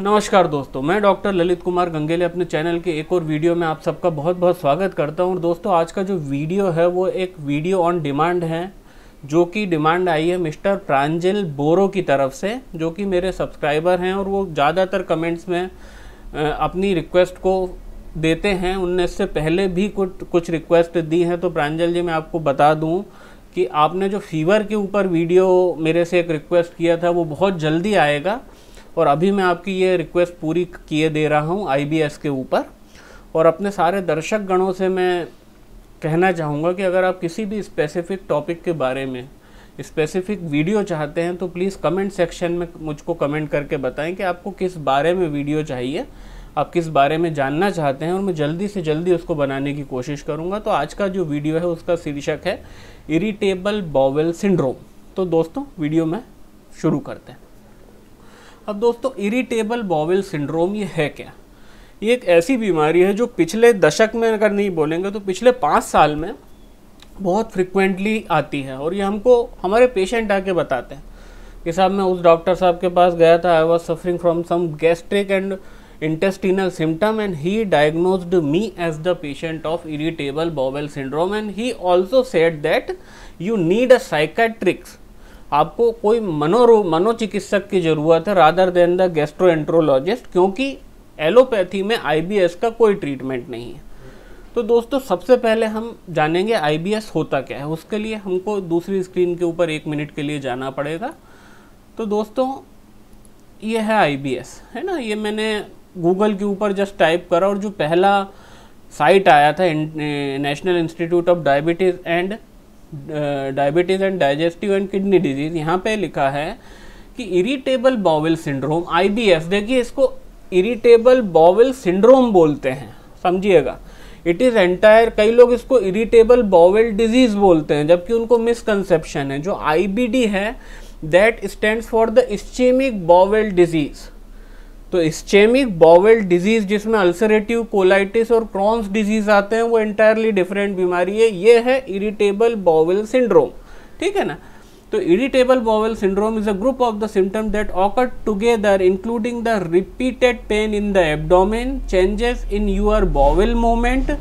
नमस्कार दोस्तों मैं डॉक्टर ललित कुमार गंगेले अपने चैनल के एक और वीडियो में आप सबका बहुत बहुत स्वागत करता हूं और दोस्तों आज का जो वीडियो है वो एक वीडियो ऑन डिमांड है जो कि डिमांड आई है मिस्टर प्रांजल बोरो की तरफ से जो कि मेरे सब्सक्राइबर हैं और वो ज़्यादातर कमेंट्स में अपनी रिक्वेस्ट को देते हैं उनने इससे पहले भी कुछ कुछ रिक्वेस्ट दी हैं तो प्रांजल जी मैं आपको बता दूँ कि आपने जो फीवर के ऊपर वीडियो मेरे से एक रिक्वेस्ट किया था वो बहुत जल्दी आएगा और अभी मैं आपकी ये रिक्वेस्ट पूरी किए दे रहा हूँ आईबीएस के ऊपर और अपने सारे दर्शक गणों से मैं कहना चाहूँगा कि अगर आप किसी भी स्पेसिफिक टॉपिक के बारे में स्पेसिफिक वीडियो चाहते हैं तो प्लीज़ कमेंट सेक्शन में मुझको कमेंट करके बताएं कि आपको किस बारे में वीडियो चाहिए आप किस बारे में जानना चाहते हैं और मैं जल्दी से जल्दी उसको बनाने की कोशिश करूँगा तो आज का जो वीडियो है उसका शीर्षक है इरिटेबल बॉवेल सिंड्रोम तो दोस्तों वीडियो में शुरू करते हैं अब दोस्तों इरिटेबल बॉवेल सिंड्रोम ये है क्या ये एक ऐसी बीमारी है जो पिछले दशक में अगर नहीं बोलेंगे तो पिछले पाँच साल में बहुत फ्रिक्वेंटली आती है और ये हमको हमारे पेशेंट आके बताते हैं कि साहब मैं उस डॉक्टर साहब के पास गया था I was suffering from some gastric and intestinal symptom and he diagnosed me as the patient of irritable bowel syndrome and he also said that you need a psychiatrics आपको कोई मनोरो मनोचिकित्सक की ज़रूरत है rather than the gastroenterologist क्योंकि allopathy में IBS का कोई ट्रीटमेंट नहीं है तो दोस्तों सबसे पहले हम जानेंगे आईबीएस होता क्या है उसके लिए हमको दूसरी स्क्रीन के ऊपर एक मिनट के लिए जाना पड़ेगा तो दोस्तों ये है आईबीएस है ना ये मैंने गूगल के ऊपर जस्ट टाइप करा और जो पहला साइट आया था National Institute of Diabetes and Diabetes and Digestive and Kidney Disease यहाँ पे लिखा है कि इरिटेबल बॉवल सिंड्रोम आईबीएस देखिए इसको इरिटेबल बॉवल सिंड्रोम बोलते हैं समझिएगा इट इज़ एंटायर कई लोग इसको इरिटेबल बॉवेल डिजीज़ बोलते हैं जबकि उनको मिसकनसेप्शन है जो आई है that stand for the ischemic bowel disease तो इस्चेमिक बॉवेल डिजीज जिसमें अल्सरेटिव कोलाइटिस और क्रॉन्स डिजीज आते हैं वो इंटायरली डिफरेंट बीमारी है ये है इरिटेबल बॉवेल सिंड्रोम ठीक है ना तो irritable bowel syndrome is a group of the symptom that occur together including the repeated pain in the abdomen changes in your bowel movement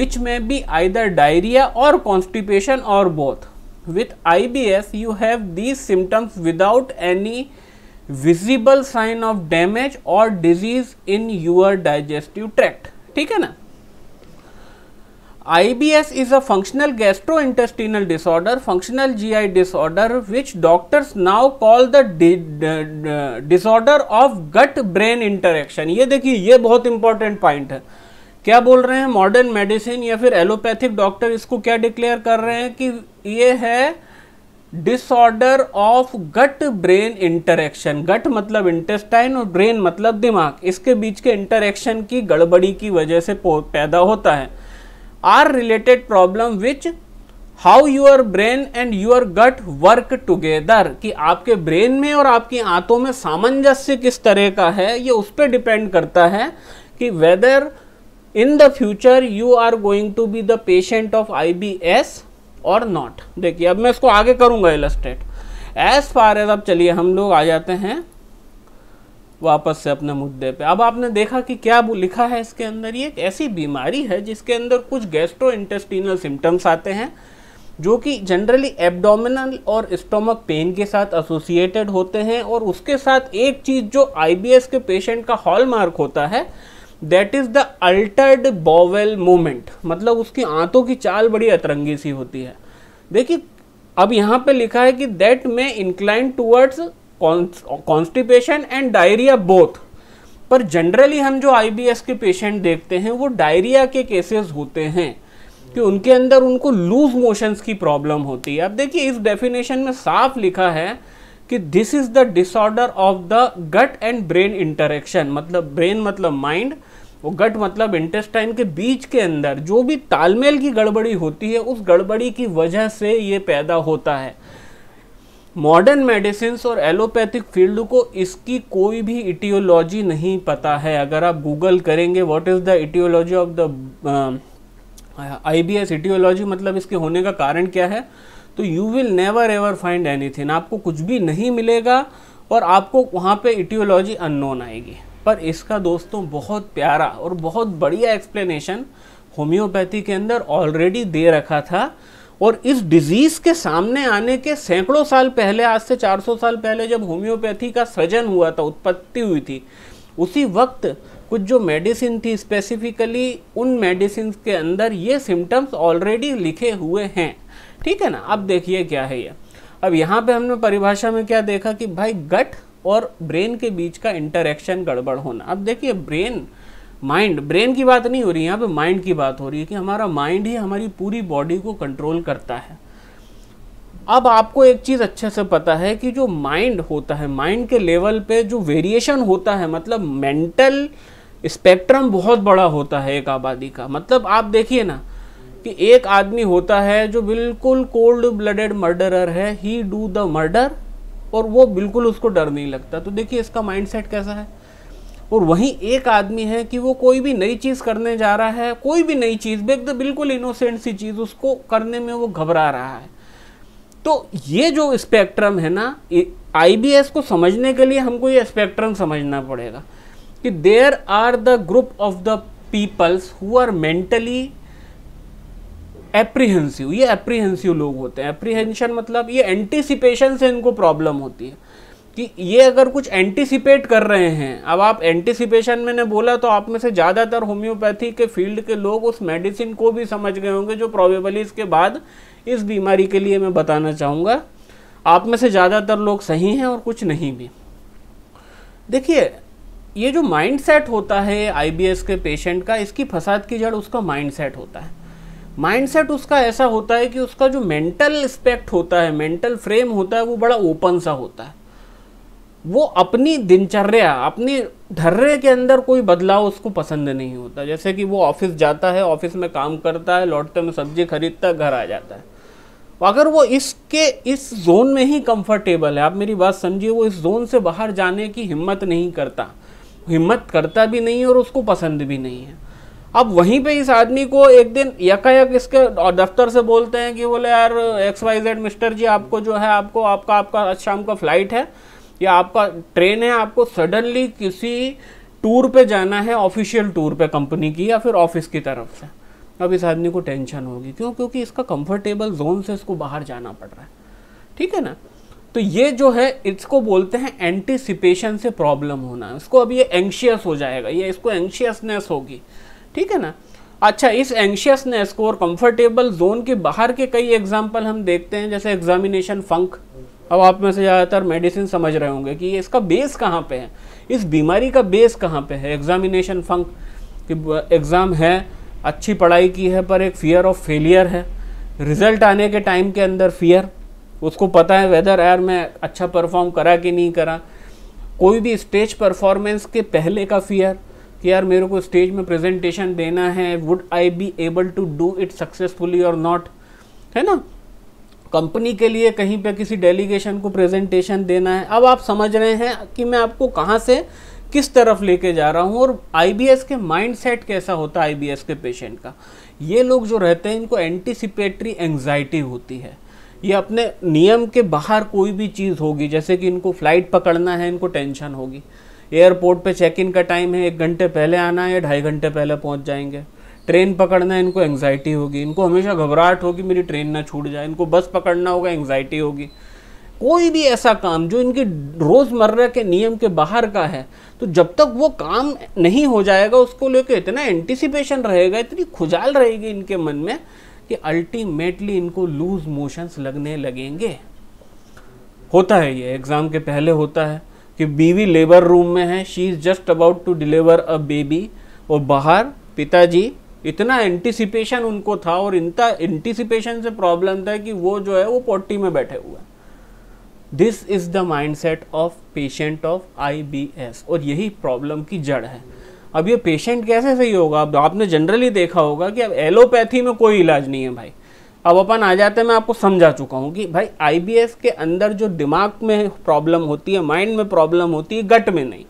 which may be either diarrhoea or constipation or both with I B S you have these symptoms without any visible sign of damage or disease in your digestive tract ठीक है ना IBS is a functional gastrointestinal disorder, functional GI disorder, which doctors now call the di disorder of gut-brain interaction. ये देखिए ये बहुत important point है क्या बोल रहे हैं मॉडर्न मेडिसिन या फिर एलोपैथिक डॉक्टर इसको क्या डिक्लेयर कर रहे हैं कि ये है disorder of gut brain interaction gut मतलब इंटेस्टाइन और ब्रेन मतलब दिमाग इसके बीच के इंटरेक्शन की गड़बड़ी की वजह से पैदा होता है are related problem which how your brain and your gut work together कि आपके ब्रेन में और आपकी आंतों में सामंजस्य किस तरह का है ये उस पर डिपेंड करता है कि whether in the future you are going to be the patient of I B S or not देखिए अब मैं इसको आगे करूँगा इलस्ट्रेट एज फार एज अब चलिए हम लोग आ जाते हैं वापस से अपने मुद्दे पे अब आपने देखा कि क्या लिखा है इसके अंदर ये एक ऐसी बीमारी है जिसके अंदर कुछ गैस्ट्रो इंटेस्टिनल सिम्टम्स आते हैं जो कि generally abdominal or stomach pain के साथ एसोसिएटेड होते हैं और उसके साथ एक चीज़ जो आईबीएस के पेशेंट का हॉलमार्क होता है that is the altered bowel movement मतलब उसकी आंतों की चाल बड़ी अतरंगी सी होती है देखिए अब यहाँ पे लिखा है कि that may incline towards constipation and diarrhoea both पर जनरली हम जो आई के पेशेंट देखते हैं वो डायरिया के केसेस होते हैं कि उनके अंदर उनको लूज मोशंस की प्रॉब्लम होती है अब देखिए इस डेफिनेशन में साफ लिखा है कि this is the disorder of the gut and brain interaction मतलब ब्रेन मतलब माइंड वो गट मतलब इंटेस्टाइन के बीच के अंदर जो भी तालमेल की गड़बड़ी होती है उस गड़बड़ी की वजह से ये पैदा होता है मॉडर्न मेडिसिन और एलोपैथिक फील्ड को इसकी कोई भी इटियोलॉजी नहीं पता है अगर आप गूगल करेंगे what is the aetiology of the I B S aetiology मतलब इसके होने का कारण क्या है तो you will never ever find anything आपको कुछ भी नहीं मिलेगा और आपको वहाँ पे इटियोलॉजी अननोन आएगी पर इसका दोस्तों बहुत प्यारा और बहुत बढ़िया एक्सप्लेनेशन होम्योपैथी के अंदर ऑलरेडी दे रखा था और इस डिजीज़ के सामने आने के सैकड़ों साल पहले आज से 400 साल पहले जब होम्योपैथी का सृजन हुआ था उत्पत्ति हुई थी उसी वक्त कुछ जो मेडिसिन थी स्पेसिफिकली उन मेडिसिन के अंदर ये सिम्टम्स ऑलरेडी लिखे हुए हैं ठीक है ना अब देखिए क्या है ये अब यहाँ पे हमने परिभाषा में क्या देखा कि भाई गट और ब्रेन के बीच का इंटरेक्शन गड़बड़ होना अब देखिए ब्रेन माइंड ब्रेन की बात नहीं हो रही यहाँ पे माइंड की बात हो रही है कि हमारा माइंड ही हमारी पूरी बॉडी को कंट्रोल करता है अब आपको एक चीज़ अच्छे से पता है कि जो माइंड होता है माइंड के लेवल पे जो वेरिएशन होता है मतलब मेंटल स्पेक्ट्रम बहुत बड़ा होता है एक आबादी का मतलब आप देखिए ना कि एक आदमी होता है जो बिल्कुल कोल्ड ब्लडेड मर्डरर है ही डू द मर्डर और वो बिल्कुल उसको डर नहीं लगता तो देखिए इसका माइंडसेट कैसा है और वहीं एक आदमी है कि वो कोई भी नई चीज़ करने जा रहा है कोई भी नई चीज़ एकदम बिल्कुल इनोसेंट सी चीज़ उसको करने में वो घबरा रहा है तो ये जो स्पेक्ट्रम है ना आईबीएस को समझने के लिए हमको ये स्पेक्ट्रम समझना पड़ेगा कि there are the group of the peoples who are mentally apprehensive ये एप्रीहेंसिव लोग होते हैं एप्रीहेंशन मतलब ये एंटिसिपेशन से इनको प्रॉब्लम होती है कि ये अगर कुछ एंटिसिपेट कर रहे हैं अब आप एंटिसिपेशन मैंने बोला तो आप में से ज़्यादातर होम्योपैथी के फील्ड के लोग उस मेडिसिन को भी समझ गए होंगे जो प्रॉबेबली इसके बाद इस बीमारी के लिए मैं बताना चाहूँगा आप में से ज़्यादातर लोग सही हैं और कुछ नहीं भी देखिए ये जो माइंडसेट होता है आईबीएस के पेशेंट का इसकी फसाद की जड़ उसका माइंडसेट होता है माइंडसेट उसका ऐसा होता है कि उसका जो मेंटल स्पेक्ट होता है मेंटल फ्रेम होता है वो बड़ा ओपन सा होता है वो अपनी दिनचर्या अपने धर्रे के अंदर कोई बदलाव उसको पसंद नहीं होता जैसे कि वो ऑफिस जाता है ऑफिस में काम करता है लौटते में सब्जी खरीदता है घर आ जाता है तो अगर वो इसके इस जोन में ही कंफर्टेबल है आप मेरी बात समझिए वो इस जोन से बाहर जाने की हिम्मत नहीं करता हिम्मत करता भी नहीं है और उसको पसंद भी नहीं है अब वहीं पे इस आदमी को एक दिन यकायक इसके दफ्तर से बोलते हैं कि बोले यार X Y Z mister ji आपको जो है आपको आपका आपका आज शाम का फ्लाइट है या आपका ट्रेन है आपको सडनली किसी टूर पे जाना है ऑफिशियल टूर पे कंपनी की या फिर ऑफिस की तरफ से अब इस आदमी को टेंशन होगी क्यों क्योंकि इसका कंफर्टेबल जोन से इसको बाहर जाना पड़ रहा है ठीक है ना तो ये जो है इसको बोलते हैं एंटिसिपेशन से प्रॉब्लम होना इसको अब ये एंशियस हो जाएगा ये इसको एंशियसनेस होगी ठीक है ना अच्छा इस एंशियसनेस को और कंफर्टेबल जोन के बाहर के कई एग्जाम्पल हम देखते हैं जैसे एग्जामिनेशन फंक अब आप में से ज़्यादातर मेडिसिन समझ रहे होंगे कि इसका बेस कहाँ पे है इस बीमारी का बेस कहाँ पे है एग्जामिनेशन फंक कि एग्ज़ाम है अच्छी पढ़ाई की है पर एक फियर ऑफ फेलियर है रिज़ल्ट आने के टाइम के अंदर फियर उसको पता है वेदर एयर मैं अच्छा परफॉर्म करा कि नहीं करा कोई भी स्टेज परफॉर्मेंस के पहले का फियर कि यार मेरे को स्टेज में प्रेजेंटेशन देना है would I be able to do it successfully और नॉट है ना कंपनी के लिए कहीं पे किसी डेलीगेशन को प्रेजेंटेशन देना है अब आप समझ रहे हैं कि मैं आपको कहाँ से किस तरफ लेके जा रहा हूँ और आई के सेट कैसा होता है आई के पेशेंट का ये लोग जो रहते हैं इनको एंटिसिपेटरी एंगजाइटी होती है ये अपने नियम के बाहर कोई भी चीज़ होगी जैसे कि इनको फ्लाइट पकड़ना है इनको टेंशन होगी एयरपोर्ट पे चेक इन का टाइम है एक घंटे पहले आना है या ढाई घंटे पहले पहुंच जाएंगे ट्रेन पकड़ना है इनको एंगजाइटी होगी इनको हमेशा घबराहट होगी मेरी ट्रेन ना छूट जाए इनको बस पकड़ना होगा एंग्जाइटी होगी कोई भी ऐसा काम जो इनके रोज़मर्रा के नियम के बाहर का है तो जब तक वो काम नहीं हो जाएगा उसको लेकर इतना एंटिसिपेशन रहेगा इतनी खुजाल रहेगी इनके मन में कि अल्टीमेटली इनको लूज मोशंस लगने लगेंगे होता है ये एग्ज़ाम के पहले होता है कि बीवी लेबर रूम में है she is just about to deliver a baby और बाहर पिताजी इतना एंटिसिपेशन उनको था और इतना एंटिसिपेशन से प्रॉब्लम था कि वो जो है वो पोटी में बैठे हुए हैं this is the mind set of patient of S और यही प्रॉब्लम की जड़ है अब ये पेशेंट कैसे सही होगा अब आपने जनरली देखा होगा कि अब एलोपैथी में कोई इलाज नहीं है भाई अब अपन आ जाते हैं मैं आपको समझा चुका हूँ कि भाई आईबीएस के अंदर जो दिमाग में प्रॉब्लम होती है माइंड में प्रॉब्लम होती है गट में नहीं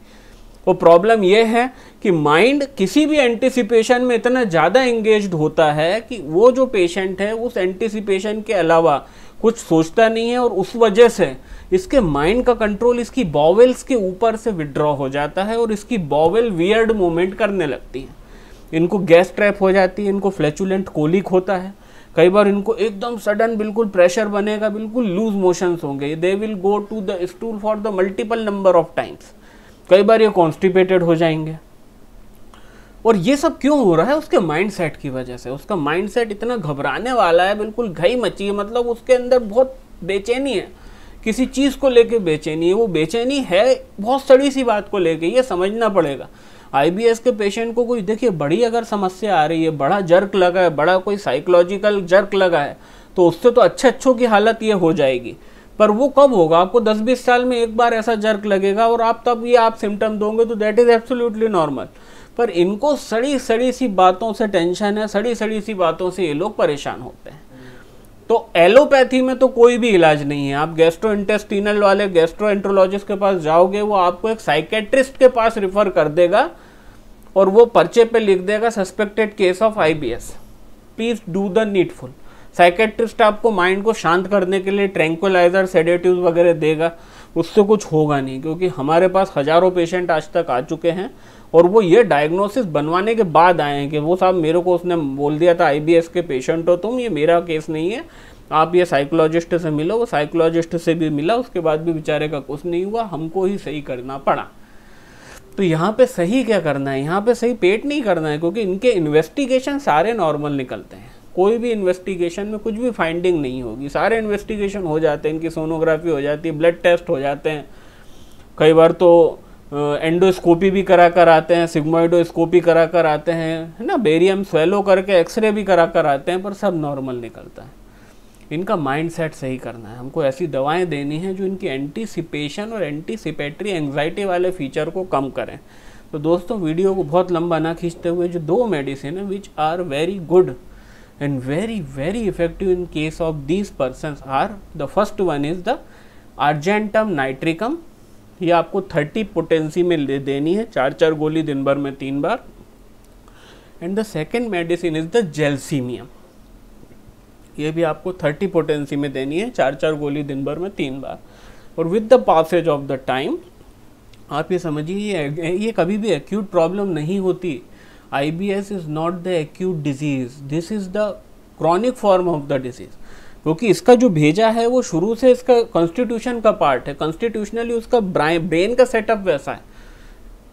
वो प्रॉब्लम ये है कि माइंड किसी भी एंटिसिपेशन में इतना ज़्यादा इंगेज होता है कि वो जो पेशेंट है उस एंटिसिपेशन के अलावा कुछ सोचता नहीं है और उस वजह से इसके माइंड का कंट्रोल इसकी बॉवेल्स के ऊपर से विड्रॉ हो जाता है और इसकी बॉवेल वियर्ड मूवमेंट करने लगती है इनको गैस ट्रैप हो जाती है इनको फ्लैचुलेंट कोलिक होता है कई बार इनको एकदम सडन बिल्कुल प्रेशर बनेगा बिल्कुल लूज मोशंस होंगे they will go to the stool for the multiple number of times कई बार ये कॉन्स्टिपेटेड हो जाएंगे और ये सब क्यों हो रहा है उसके माइंडसेट की वजह से उसका माइंडसेट इतना घबराने वाला है बिल्कुल घई मची है मतलब उसके अंदर बहुत बेचैनी है किसी चीज़ को लेके बेचैनी है वो बेचैनी है बहुत सड़ी सी बात को लेके ये समझना पड़ेगा आईबीएस के पेशेंट को कुछ देखिए बड़ी अगर समस्या आ रही है बड़ा जर्क लगा है बड़ा कोई साइकोलॉजिकल जर्क लगा है तो उससे तो अच्छे अच्छों की हालत ये हो जाएगी पर वो कब होगा आपको 10-20 साल में एक बार ऐसा जर्क लगेगा और आप तब ये आप सिम्टम दोगे तो दैट इज़ एब्सोल्यूटली नॉर्मल पर इनको सड़ी सड़ी सी बातों से टेंशन है सड़ी सड़ी सी बातों से ये लोग परेशान होते हैं तो एलोपैथी में तो कोई भी इलाज नहीं है आप गैस्ट्रो इंटेस्टिनल वाले गैस्ट्रोएंट्रोलॉजिस्ट के पास जाओगे वो आपको एक साइकेट्रिस्ट के पास रिफर कर देगा और वो पर्चे पे लिख देगा suspected case of IBS please do the needful psychiatrist आपको माइंड को शांत करने के लिए ट्रैंकुलाइजर सेडेटिव वगैरह देगा उससे तो कुछ होगा नहीं क्योंकि हमारे पास हज़ारों पेशेंट आज तक आ चुके हैं और वो ये डायग्नोसिस बनवाने के बाद आए हैं कि वो साहब मेरे को उसने बोल दिया था आई के पेशेंट हो तुम ये मेरा केस नहीं है आप ये साइकोलॉजिस्ट से मिलो वो साइकोलॉजिस्ट से भी मिला उसके बाद भी बेचारे का कुछ नहीं हुआ हमको ही सही करना पड़ा तो यहाँ पे सही क्या करना है यहाँ पे सही पेट नहीं करना है क्योंकि इनके इन्वेस्टिगेशन सारे नॉर्मल निकलते हैं कोई भी इन्वेस्टिगेशन में कुछ भी फाइंडिंग नहीं होगी सारे इन्वेस्टिगेशन हो जाते हैं इनकी सोनोग्राफी हो जाती है ब्लड टेस्ट हो जाते हैं कई बार तो एंडोस्कोपी भी करा कर आते हैं सिग्मोइडोस्कोपी करा कर आते हैं है ना बेरियम स्वेलो करके एक्सरे भी करा कर आते हैं पर सब नॉर्मल निकलता है इनका माइंडसेट सही करना है हमको ऐसी दवाएं देनी है जो इनकी एंटीसिपेशन और एंटीसिपेटरी एंगजाइटी वाले फीचर को कम करें तो दोस्तों वीडियो को बहुत लंबा ना खींचते हुए जो दो मेडिसिन है which are very good and very very effective in case of these persons are the first one is the argentum nitricum ये आपको 30 पोटेंसी में ले देनी है चार चार गोली दिन भर में तीन बार and the second medicine is the gelsemium ये भी आपको 30 पोटेंसी में देनी है चार चार गोली दिन भर में तीन बार और with the passage of the time आप ये समझिए ये ये कभी भी एक्यूट प्रॉब्लम नहीं होती IBS is not the acute disease. This is the chronic form of the disease. क्योंकि इसका जो भेजा है वो शुरू से इसका कॉन्स्टिट्यूशन का पार्ट है कॉन्स्टिट्यूशनली उसका ब्रेन का सेटअप वैसा है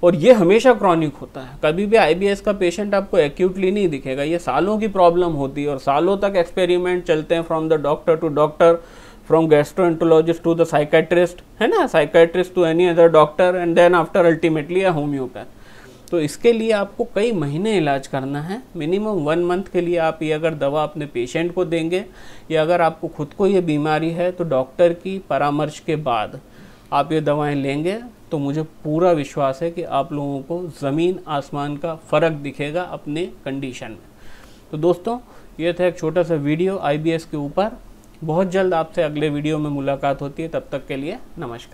और ये हमेशा क्रॉनिक होता है कभी भी आईबीएस का पेशेंट आपको एक्यूटली नहीं दिखेगा ये सालों की प्रॉब्लम होती है और सालों तक एक्सपेरिमेंट चलते हैं from the doctor to doctor from gastroenterologist to the psychiatrist है ना psychiatrist to any other doctor and then after ultimately a homeopath तो इसके लिए आपको कई महीने इलाज करना है मिनिमम वन मंथ के लिए आप ये अगर दवा अपने पेशेंट को देंगे या अगर आपको खुद को ये बीमारी है तो डॉक्टर की परामर्श के बाद आप ये दवाएं लेंगे तो मुझे पूरा विश्वास है कि आप लोगों को ज़मीन आसमान का फ़र्क दिखेगा अपने कंडीशन में तो दोस्तों ये था एक छोटा सा वीडियो आई के ऊपर बहुत जल्द आपसे अगले वीडियो में मुलाकात होती है तब तक के लिए नमस्कार